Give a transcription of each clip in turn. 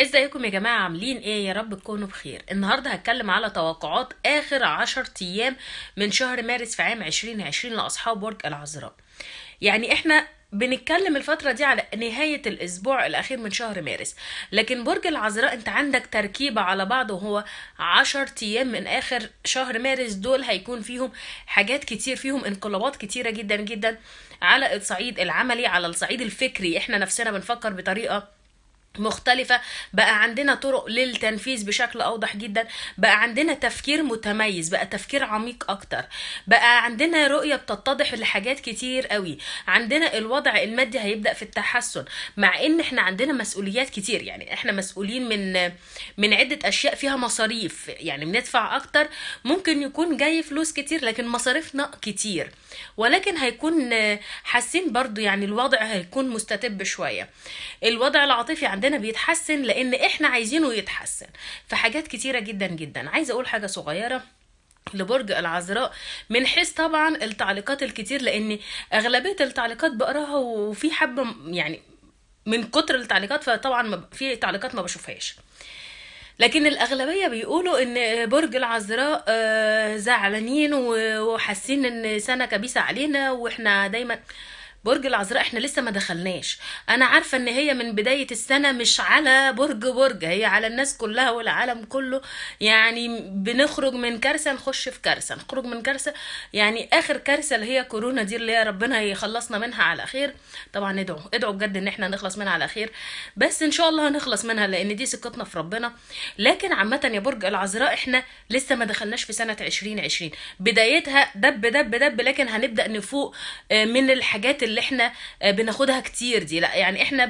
ازيكم يا جماعه عاملين ايه يا رب تكونوا بخير النهارده هتكلم على توقعات اخر عشر ايام من شهر مارس في عام 2020 لاصحاب برج العذراء يعني احنا بنتكلم الفترة دي على نهاية الأسبوع الأخير من شهر مارس لكن برج العذراء أنت عندك تركيبة على بعض وهو عشر أيام من آخر شهر مارس دول هيكون فيهم حاجات كتير فيهم انقلابات كتيرة جدا جدا على الصعيد العملي على الصعيد الفكري احنا نفسنا بنفكر بطريقة مختلفة بقى عندنا طرق للتنفيذ بشكل أوضح جدا بقى عندنا تفكير متميز بقى تفكير عميق أكتر بقى عندنا رؤية بتتضح لحاجات كتير قوي عندنا الوضع المادي هيبدأ في التحسن مع إن إحنا عندنا مسؤوليات كتير يعني إحنا مسؤولين من من عدة أشياء فيها مصاريف يعني بندفع أكتر ممكن يكون جاي فلوس كتير لكن مصاريفنا كتير ولكن هيكون حاسين برضو يعني الوضع هيكون مستتب شوية الوضع العاطفي عندنا ربنا بيتحسن لان احنا عايزينه يتحسن في حاجات كتيره جدا جدا عايزه اقول حاجه صغيره لبرج العذراء من حيث طبعا التعليقات الكتير لان اغلبيه التعليقات بقراها وفي حبه يعني من كتر التعليقات فطبعا في تعليقات ما بشوفهاش لكن الأغلبية بيقولوا إن برج العذراء آه، زعلانين وحاسين إن سنة كبيسة علينا وإحنا دايما برج العذراء احنا لسه ما دخلناش انا عارفه ان هي من بدايه السنه مش على برج برج هي على الناس كلها والعالم كله يعني بنخرج من كارثه نخش في كارثه نخرج من كارثه يعني اخر كارثه اللي هي كورونا دي اللي هي ربنا يخلصنا منها على خير طبعا ادعوا ادعوا بجد ان احنا نخلص منها على خير بس ان شاء الله هنخلص منها لان دي ثقتنا في ربنا لكن عامه يا برج العذراء احنا لسه ما دخلناش في سنه 2020 بدايتها دب دب دب لكن هنبدا نفوق آه، من الحاجات اللي احنا آه، بناخدها كتير دي لا يعني احنا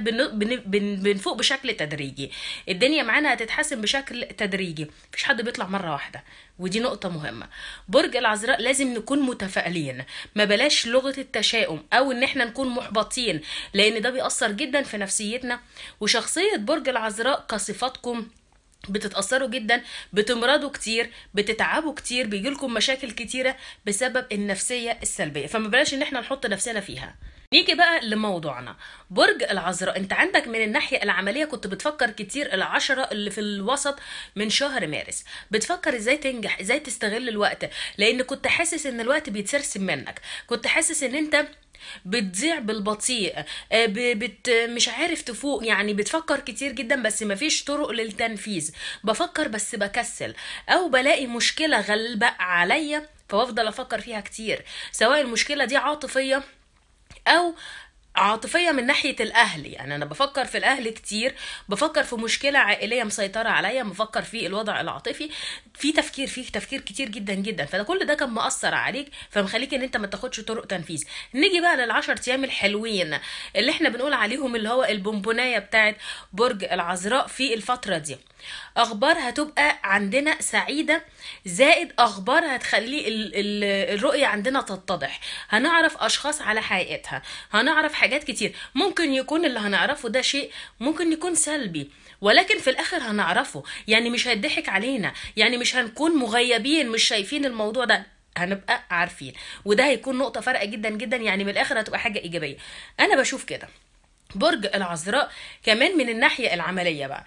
بنفوق بشكل تدريجي الدنيا معانا هتتحسن بشكل تدريجي مفيش حد بيطلع مره واحده ودي نقطه مهمه برج العذراء لازم نكون متفائلين ما بلاش لغه التشاؤم او ان احنا نكون محبطين لان ده بيأثر جدا في نفسيتنا وشخصيه برج العذراء كصفاتكم بتتأثروا جدا بتمرضوا كتير بتتعبوا كتير بيجيلكم مشاكل كتيرة بسبب النفسية السلبية فما بلاش ان احنا نحط نفسنا فيها نيجي بقى لموضوعنا برج العذراء انت عندك من الناحيه العمليه كنت بتفكر كتير العشرة اللي في الوسط من شهر مارس بتفكر ازاي تنجح ازاي تستغل الوقت لان كنت حاسس ان الوقت بيتسرسب منك كنت حاسس ان انت بتضيع بالبطيء آه، بت مش عارف تفوق يعني بتفكر كتير جدا بس مفيش طرق للتنفيذ بفكر بس بكسل او بلاقي مشكله غلبة عليا فبفضل افكر فيها كتير سواء المشكله دي عاطفيه او عاطفية من ناحية الأهل يعني أنا بفكر في الأهل كتير بفكر في مشكلة عائلية مسيطرة عليا بفكر في الوضع العاطفي في تفكير فيه تفكير كتير جدا جدا فده كل ده كان مأثر عليك فمخليك إن أنت ما تاخدش طرق تنفيذ نيجي بقى للعشر أيام الحلوين اللي إحنا بنقول عليهم اللي هو البونبوناية بتاعت برج العذراء في الفترة دي اخبار هتبقى عندنا سعيده زائد اخبار هتخلي الرؤيه عندنا تتضح هنعرف اشخاص على حقيقتها هنعرف حاجات كتير ممكن يكون اللي هنعرفه ده شيء ممكن يكون سلبي ولكن في الاخر هنعرفه يعني مش هيضحك علينا يعني مش هنكون مغيبين مش شايفين الموضوع ده هنبقى عارفين وده هيكون نقطة فارقة جدا جدا يعني من الآخر هتبقى حاجة إيجابية أنا بشوف كده برج العذراء كمان من الناحية العملية بقى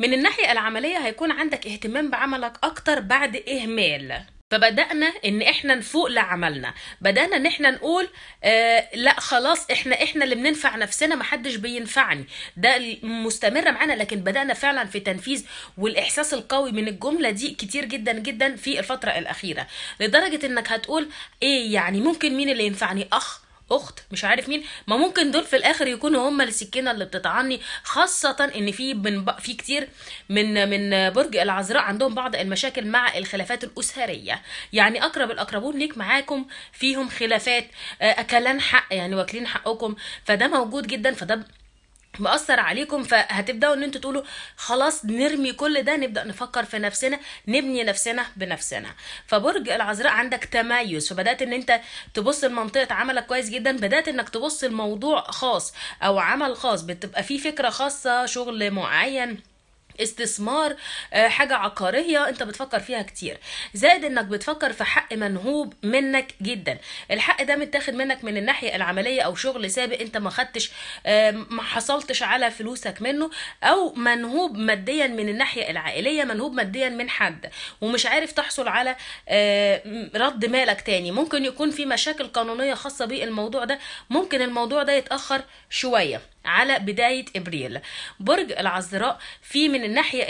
من الناحية العملية هيكون عندك اهتمام بعملك أكتر بعد إهمال فبدانا ان احنا نفوق لعملنا بدانا ان احنا نقول آه لا خلاص احنا احنا اللي بننفع نفسنا محدش بينفعني ده مستمر معانا لكن بدانا فعلا في تنفيذ والاحساس القوي من الجمله دي كتير جدا جدا في الفتره الاخيره لدرجه انك هتقول ايه يعني ممكن مين اللي ينفعني اخ اخت مش عارف مين ما ممكن دول في الاخر يكونوا هم السكينه اللي بتطعني خاصه ان في من ب... في كتير من من برج العذراء عندهم بعض المشاكل مع الخلافات الاسريه يعني اقرب الاقربون ليك معاكم فيهم خلافات آه، اكلان حق يعني واكلين حقكم فده موجود جدا فده مأثر عليكم فهتبداوا ان انتوا تقولوا خلاص نرمي كل ده نبدا نفكر في نفسنا نبني نفسنا بنفسنا فبرج العذراء عندك تميز فبدات ان انت تبص لمنطقه عملك كويس جدا بدات انك تبص لموضوع خاص او عمل خاص بتبقى فيه فكره خاصه شغل معين استثمار آه، حاجة عقارية انت بتفكر فيها كتير زائد انك بتفكر في حق منهوب منك جدا الحق ده متاخد منك من الناحية العملية او شغل سابق انت ما خدتش آه، ما حصلتش على فلوسك منه او منهوب ماديا من الناحية العائلية منهوب ماديا من حد ومش عارف تحصل على آه، رد مالك تاني ممكن يكون في مشاكل قانونية خاصة بالموضوع ده ممكن الموضوع ده يتأخر شوية على بداية إبريل برج العذراء في من الناحية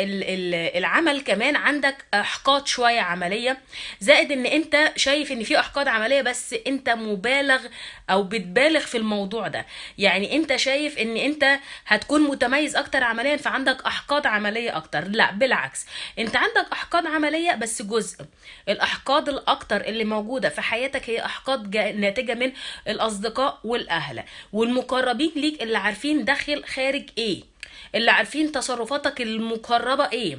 العمل كمان عندك إحقاد شوية عملية زائد إن أنت شايف إن في إحقاد عملية بس أنت مبالغ أو بتبالغ في الموضوع ده يعني أنت شايف إن أنت هتكون متميز أكتر عمليا فعندك إحقاد عملية أكتر لا بالعكس أنت عندك إحقاد عملية بس جزء الإحقاد الأكتر اللي موجودة في حياتك هي إحقاد ناتجة من الأصدقاء والأهل والمقربين ليك اللي عارفين عارفين داخل خارج ايه اللي عارفين تصرفاتك المقربه ايه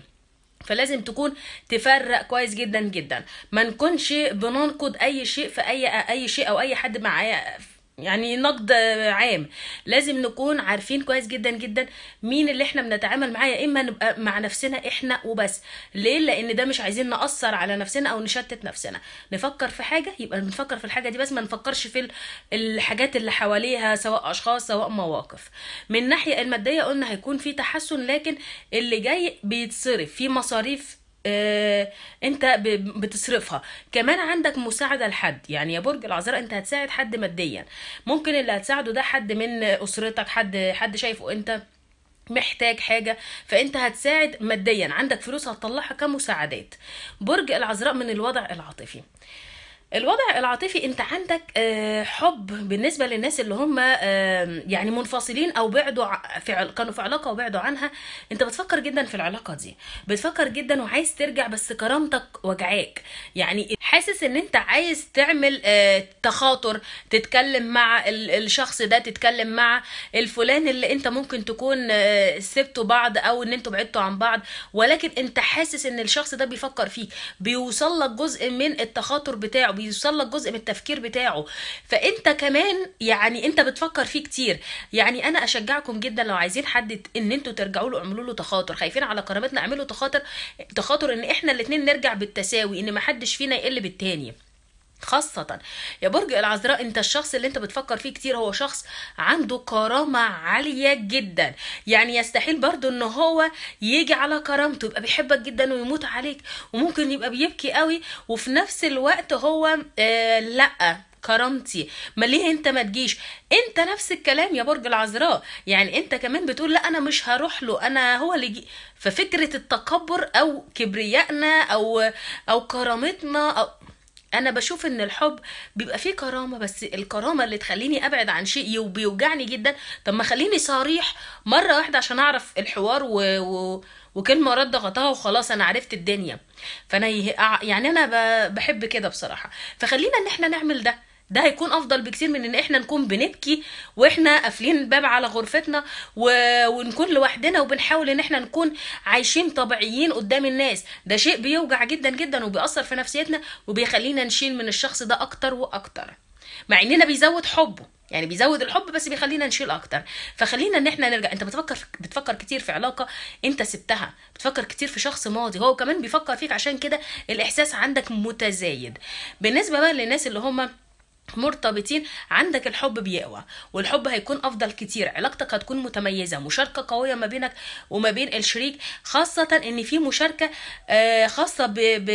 فلازم تكون تفرق كويس جدا جدا ما نكونش بننقد اي شيء في اي اي شيء او اي حد معايا يعني نقد عام لازم نكون عارفين كويس جدا جدا مين اللي احنا بنتعامل معاه يا اما نبقى مع نفسنا احنا وبس ليه لان ده مش عايزين ناثر على نفسنا او نشتت نفسنا نفكر في حاجه يبقى بنفكر في الحاجه دي بس ما نفكرش في الحاجات اللي حواليها سواء اشخاص سواء مواقف من الناحيه الماديه قلنا هيكون في تحسن لكن اللي جاي بيتصرف في مصاريف آه انت بتصرفها كمان عندك مساعده لحد يعني يا برج العذراء انت هتساعد حد ماديا ممكن اللي هتساعده ده حد من اسرتك حد حد شايفه انت محتاج حاجة فأنت هتساعد ماديا عندك فلوس هتطلعها كمساعدات برج العذراء من الوضع العاطفي الوضع العاطفي انت عندك آه، حب بالنسبه للناس اللي هم يعني منفصلين او بعدوا في كانوا في علاقه وبعدوا عنها انت بتفكر جدا في العلاقه دي بتفكر جدا وعايز ترجع بس كرامتك وجعاك يعني حاسس ان انت عايز تعمل آه، تخاطر تتكلم مع الشخص ده تتكلم مع الفلان اللي انت ممكن تكون آه، سبتوا بعض او ان انتوا بعدتوا عن بعض ولكن انت حاسس ان الشخص ده بيفكر فيك بيوصل لك جزء من التخاطر بتاعه بيوصل لك جزء من التفكير بتاعه فانت كمان يعني انت بتفكر فيه كتير يعني انا اشجعكم جدا لو عايزين حد ان انتوا ترجعوا له اعملوا له تخاطر خايفين على كرامتنا اعملوا تخاطر تخاطر ان احنا الاثنين نرجع بالتساوي ان ما حدش فينا يقل بالتاني خاصة يا برج العذراء انت الشخص اللي انت بتفكر فيه كتير هو شخص عنده كرامة عالية جدا يعني يستحيل برضو ان هو يجي على كرامته يبقى بيحبك جدا ويموت عليك وممكن يبقى بيبكي قوي وفي نفس الوقت هو آه لأ كرامتي ما ليه انت ما تجيش انت نفس الكلام يا برج العذراء يعني انت كمان بتقول لا انا مش هروح له انا هو اللي جي ففكره التكبر او كبريائنا او او كرامتنا أو انا بشوف ان الحب بيبقى فيه كرامه بس الكرامه اللي تخليني ابعد عن شيء وبيوجعني جدا طب ما خليني صريح مره واحده عشان اعرف الحوار و... و... وكلمه رد غطاها وخلاص انا عرفت الدنيا فانا يعني انا بحب كده بصراحه فخلينا ان احنا نعمل ده ده هيكون افضل بكتير من ان احنا نكون بنبكي واحنا قافلين الباب على غرفتنا و... ونكون لوحدنا وبنحاول ان احنا نكون عايشين طبيعيين قدام الناس ده شيء بيوجع جدا جدا وبيأثر في نفسيتنا وبيخلينا نشيل من الشخص ده اكتر واكتر مع اننا بيزود حبه يعني بيزود الحب بس بيخلينا نشيل اكتر فخلينا ان احنا نرجع انت بتفكر بتفكر كتير في علاقه انت سبتها بتفكر كتير في شخص ماضي هو كمان بيفكر فيك عشان كده الاحساس عندك متزايد بالنسبه بقى للناس اللي هم مرتبطين عندك الحب بيقوى والحب هيكون افضل كتير علاقتك هتكون متميزه مشاركه قويه ما بينك وما بين الشريك خاصه ان في مشاركه آه، خاصه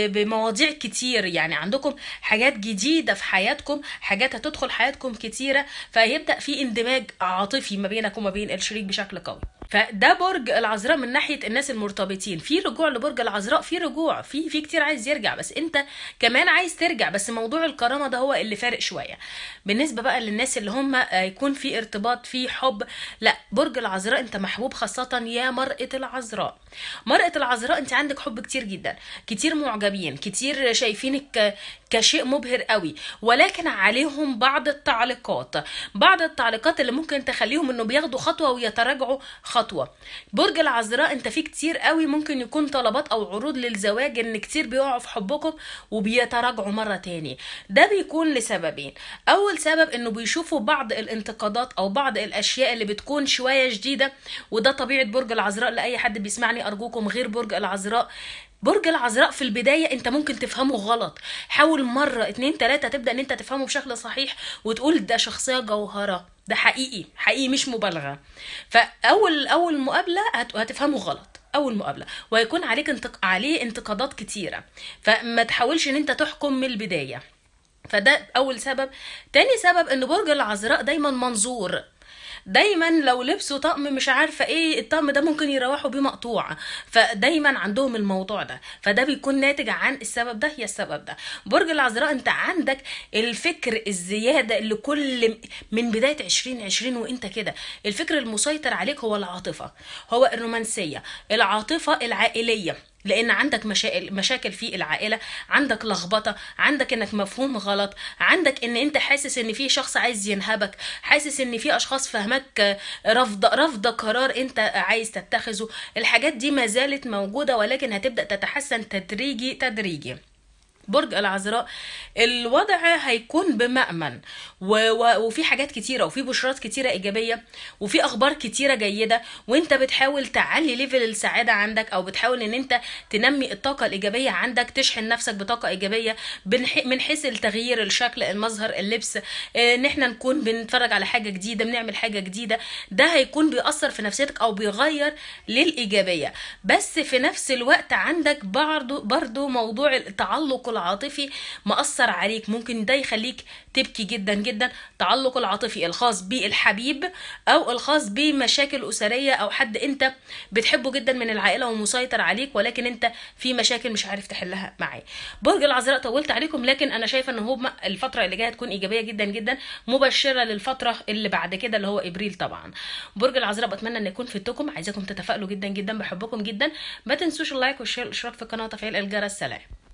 بمواضيع كتير يعني عندكم حاجات جديده في حياتكم حاجات هتدخل حياتكم كتيره فهيبدا في اندماج عاطفي ما بينك وما بين الشريك بشكل قوي فده برج العذراء من ناحيه الناس المرتبطين في رجوع لبرج العذراء في رجوع في في كتير عايز يرجع بس انت كمان عايز ترجع بس موضوع الكرامه ده هو اللي فارق شويه بالنسبه بقى للناس اللي هم آه، يكون في ارتباط في حب لا برج العذراء انت محبوب خاصه يا مراه العذراء مراه العذراء انت عندك حب كتير جدا كتير معجبين كتير شايفينك كشيء مبهر قوي ولكن عليهم بعض التعليقات بعض التعليقات اللي ممكن تخليهم انه بياخدوا خطوه ويتراجعوا خطوه برج العذراء انت في كتير قوي ممكن يكون طلبات او عروض للزواج ان كتير بيقعوا في حبكم وبيتراجعوا مره تاني ده بيكون لسببين اول سبب انه بيشوفوا بعض الانتقادات او بعض الاشياء اللي بتكون شويه جديده وده طبيعه برج العذراء لاي حد بيسمعني ارجوكم غير برج العذراء برج العذراء في البداية انت ممكن تفهمه غلط حاول مرة اتنين تلاتة تبدأ ان انت تفهمه بشكل صحيح وتقول ده شخصية جوهرة ده حقيقي حقيقي مش مبالغه فاول اول مقابله هتفهمه غلط اول مقابله وهيكون عليك انتق... عليه انتقادات كتيره فما تحاولش ان انت تحكم من البدايه فده اول سبب تاني سبب ان برج العذراء دايما منظور دايما لو لبسوا طقم مش عارفه ايه الطقم ده ممكن يروحوا بيه مقطوع فدايما عندهم الموضوع ده فده بيكون ناتج عن السبب ده هي السبب ده برج العذراء انت عندك الفكر الزياده اللي كل من بدايه 2020 وانت كده الفكر المسيطر عليك هو العاطفه هو الرومانسيه العاطفه العائليه لان عندك مشاكل مشاكل في العائله عندك لخبطه عندك انك مفهوم غلط عندك ان انت حاسس ان في شخص عايز ينهبك حاسس ان في اشخاص فهمك رافضه رافضه قرار انت عايز تتخذه الحاجات دي ما زالت موجوده ولكن هتبدا تتحسن تدريجي تدريجي برج العذراء الوضع هيكون بمأمن و... و... وفي حاجات كتيرة وفي بشرات كتيرة إيجابية وفي أخبار كتيرة جيدة وانت بتحاول تعلي ليفل السعادة عندك أو بتحاول ان انت تنمي الطاقة الإيجابية عندك تشحن نفسك بطاقة إيجابية بنح... من حيث التغيير الشكل المظهر اللبس آه، ان احنا نكون بنتفرج على حاجة جديدة بنعمل حاجة جديدة ده هيكون بيأثر في نفسيتك أو بيغير للإيجابية بس في نفس الوقت عندك برضو, برضو موضوع التعلق العاطفي مأثر عليك ممكن ده يخليك تبكي جدا جدا تعلق العاطفي الخاص بالحبيب او الخاص بمشاكل اسريه او حد انت بتحبه جدا من العائله ومسيطر عليك ولكن انت في مشاكل مش عارف تحلها معاه برج العذراء طولت عليكم لكن انا شايفه ان هو الفتره اللي جايه هتكون ايجابيه جدا جدا مبشره للفتره اللي بعد كده اللي هو ابريل طبعا برج العذراء بتمنى ان يكون فدتكم عايزاكم تتفائلوا جدا جدا بحبكم جدا ما تنسوش اللايك والشير والاشتراك في القناه وتفعيل الجرس سلام